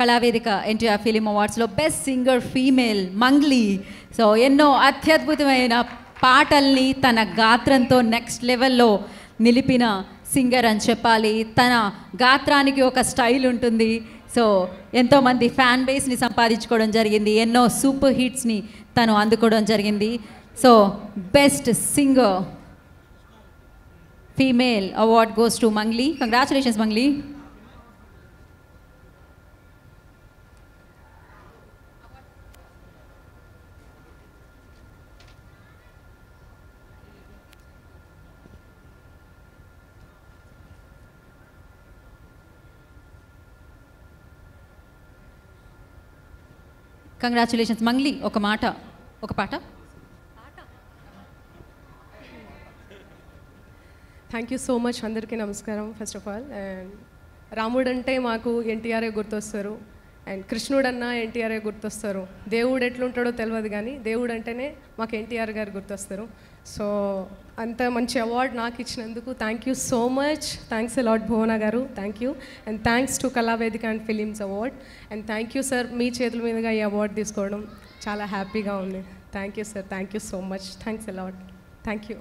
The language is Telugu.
కళావేదిక ఎన్టీఆర్ ఫిలిం అవార్డ్స్లో best singer female Mangli so ఎన్నో అత్యద్భుతమైన పాటల్ని తన గాత్రంతో నెక్స్ట్ లెవెల్లో నిలిపిన సింగర్ అని చెప్పాలి తన గాత్రానికి ఒక స్టైల్ ఉంటుంది సో ఎంతోమంది ఫ్యాన్ బేస్ని సంపాదించుకోవడం జరిగింది ఎన్నో సూపర్ హిట్స్ని తను అందుకోవడం జరిగింది so best singer female award goes to Mangli congratulations Mangli congratulations Mangli ఒక మాట ఒక పాట థ్యాంక్ యూ సో మచ్ అందరికీ నమస్కారం ఫస్ట్ ఆఫ్ ఆల్ రాముడు అంటే మాకు ఎన్టీఆర్ఏ గుర్తొస్తారు అండ్ కృష్ణుడు కృష్ణుడన్నా ఎన్టీఆర్ గుర్తొస్తారు దేవుడు ఎట్లుంటాడో తెలియదు కానీ దేవుడు అంటేనే మాకు ఎన్టీఆర్ గారు గుర్తొస్తారు సో అంత మంచి అవార్డ్ నాకు ఇచ్చినందుకు thank you so much thanks a lot Bhuvana గారు thank you and thanks to Kalavedika and films award and thank you sir మీ చేతుల మీదుగా ఈ అవార్డు తీసుకోవడం చాలా హ్యాపీగా ఉంది thank you sir thank you so much thanks a lot thank you